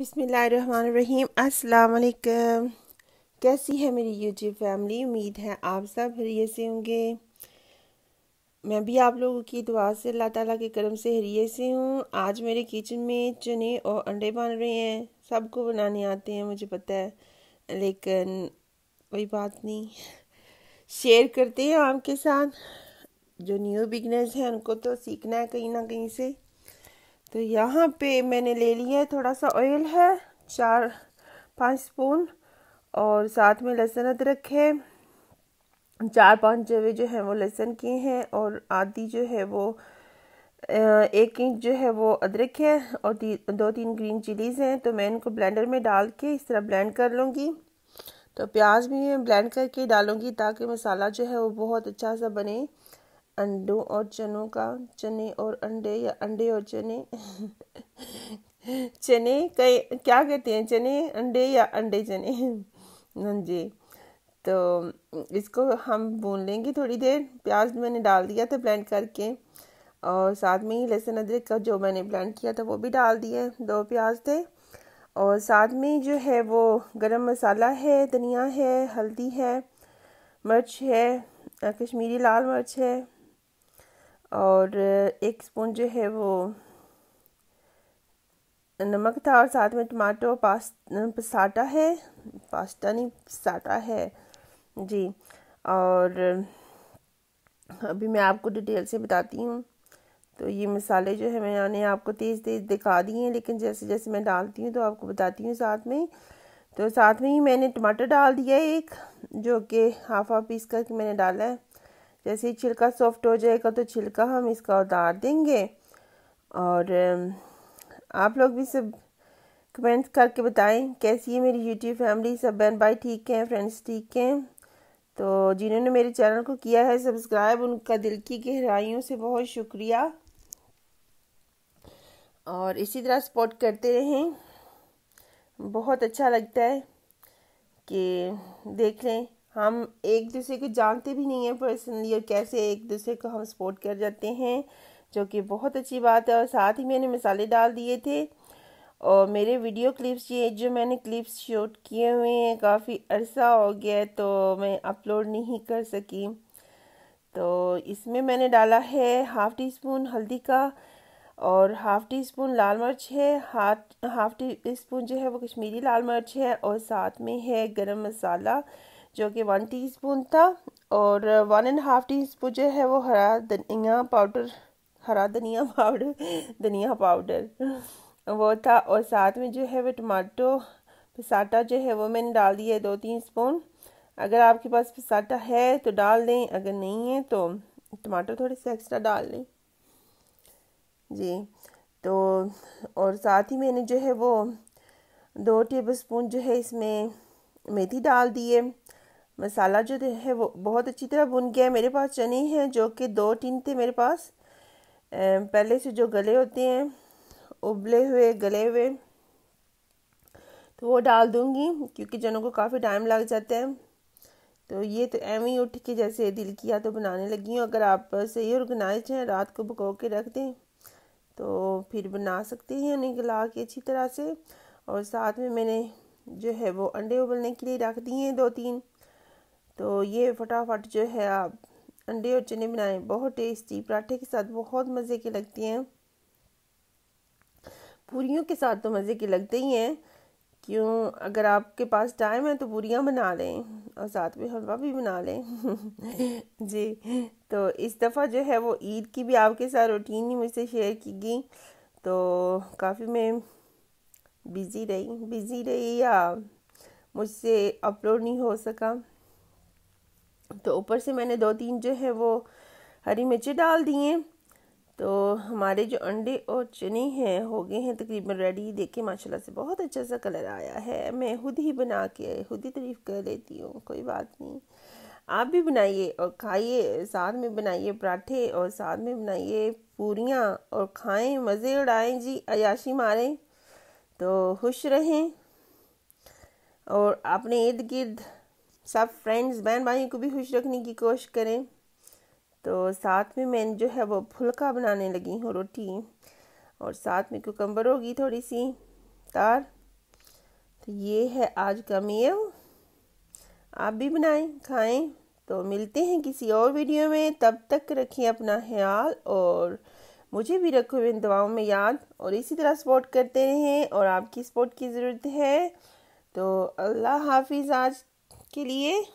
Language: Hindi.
बिसमीम अस्सलाम कैसी है मेरी यूट्यूब फैमिली उम्मीद है आप सब हरिये से होंगे मैं भी आप लोगों की दुआ से अल्लाह ताला के करम से हरिये से हूँ आज मेरे किचन में चने और अंडे बन रहे हैं सबको बनाने आते हैं मुझे पता है लेकिन कोई बात नहीं शेयर करते हैं आपके साथ जो न्यू बिगनर्स हैं उनको तो सीखना है कहीं ना कहीं से तो यहाँ पे मैंने ले लिया है थोड़ा सा ऑयल है चार पाँच स्पून और साथ में लहसुन अदरक है चार पांच जवे जो हैं वो लहसुन के हैं और आधी जो है वो एक इंच जो है वो अदरक है और ती, दो तीन ग्रीन चिलीज़ हैं तो मैं इनको ब्लेंडर में डाल के इस तरह ब्लेंड कर लूँगी तो प्याज भी मैं ब्लेंड करके डालूँगी ताकि मसाला जो है वो बहुत अच्छा सा बने अंडों और चनों का चने और अंडे या अंडे और चने चने कई क्या कहते हैं चने अंडे या अंडे चने हाँ जी तो इसको हम भून लेंगे थोड़ी देर प्याज मैंने डाल दिया था ब्लेंड करके और साथ में ही लहसुन अदरक का जो मैंने ब्लेंड किया था वो भी डाल दिए दो प्याज थे और साथ में जो है वो गरम मसाला है धनिया है हल्दी है मिर्च है कश्मीरी लाल मिर्च है और एक स्पून जो है वो नमक था और साथ में टमाटो पास्ता पसाटा है पास्ता नहीं पसाटा है जी और अभी मैं आपको डिटेल से बताती हूँ तो ये मसाले जो है मैंने आपको तेज़ तेज़ दिखा दिए हैं लेकिन जैसे जैसे मैं डालती हूँ तो आपको बताती हूँ साथ में तो साथ में ही मैंने टमाटर डाल दिया एक जो कि हाफ हाफ पीस करके मैंने डाला है जैसे ही छिलका सॉफ्ट हो जाएगा तो छिलका हम इसका उतार देंगे और आप लोग भी सब कमेंट्स करके बताएं कैसी है मेरी यूट्यूब फैमिली सब बहन भाई ठीक हैं फ्रेंड्स ठीक हैं तो जिन्होंने मेरे चैनल को किया है सब्सक्राइब उनका दिल की गहराइयों से बहुत शुक्रिया और इसी तरह सपोर्ट करते रहें बहुत अच्छा लगता है कि देख लें हम एक दूसरे को जानते भी नहीं है पर्सनली और कैसे एक दूसरे को हम सपोर्ट कर जाते हैं जो कि बहुत अच्छी बात है और साथ ही मैंने मसाले डाल दिए थे और मेरे वीडियो क्लिप्स ये जो मैंने क्लिप्स शूट किए हुए हैं काफ़ी अरसा हो गया तो मैं अपलोड नहीं कर सकी तो इसमें मैंने डाला है हाफ़ टी स्पून हल्दी का और हाफ़ टी स्पून लाल मिर्च है हाथ हाफ़ टी स्पून जो है वो कश्मीरी लाल मिर्च है और साथ में है गरम मसाला जो कि वन टीस्पून था और one and half teaspoon जो है वो हरा धनिया पाउडर हरा धनिया पाउडर धनिया पाउडर वो था और साथ में जो है वो टमाटो पिसाटा जो है वो मैंने डाल दिया है दो तीन स्पून अगर आपके पास पिसाटा है तो डाल दें अगर नहीं है तो टमाटो थोड़े से एक्स्ट्रा डाल लें जी तो और साथ ही मैंने जो है वो दो टेबल स्पून जो है इसमें मेथी डाल दी है मसाला जो है वो बहुत अच्छी तरह भुन गया है मेरे पास चने हैं जो कि दो टीन थे मेरे पास पहले से जो गले होते हैं उबले हुए गले हुए तो वो डाल दूँगी क्योंकि जनों को काफ़ी टाइम लग जाता है तो ये तो एवं ही उठ के जैसे दिल किया तो बनाने लगी हूँ अगर आप सही ऑर्गेनाइज हैं रात को भगो के रख दें तो फिर बना सकते हैं उन्हें गला के अच्छी तरह से और साथ में मैंने जो है वो अंडे उबलने के लिए रख दिए हैं दो तीन तो ये फटाफट जो है आप अंडे और चने बनाएं बहुत टेस्टी पराठे के साथ बहुत मज़े की लगती हैं पूरियों के साथ तो मज़े की लगते ही हैं क्यों अगर आपके पास टाइम है तो पूरियाँ बना लें और साथ में हलवा भी बना लें जी तो इस दफ़ा जो है वो ईद की भी आपके साथ रूटीन ही मुझसे शेयर की गई तो काफ़ी मैं बिज़ी रही बिज़ी रही या मुझसे अपलोड नहीं हो सका तो ऊपर से मैंने दो तीन जो है वो हरी मिर्ची डाल दिए तो हमारे जो अंडे और चने हैं हो गए हैं तकरीबन रेडी देखिए माशाल्लाह से बहुत अच्छा सा कलर आया है मैं खुद ही बना के खुद ही तारीफ़ कर लेती हूँ कोई बात नहीं आप भी बनाइए और खाइए साथ में बनाइए पराठे और साथ में बनाइए पूरियाँ और खाएं मज़े उड़ाएं जी अयाशी मारें तो खुश रहें और अपने इर्द गिर्द सब फ्रेंड्स बहन भाई को भी खुश रखने की कोशिश करें तो साथ में मैंने जो है वो फुलका बनाने लगी हूँ रोटी और साथ में कोकम्बर होगी थोड़ी सी तार तो ये है आज का मेव आप भी बनाएं खाएं तो मिलते हैं किसी और वीडियो में तब तक रखें अपना ख्याल और मुझे भी रखो इन दवाओं में याद और इसी तरह सपोर्ट करते रहें और आपकी सपोर्ट की ज़रूरत है तो अल्लाह हाफिज़ आज के लिए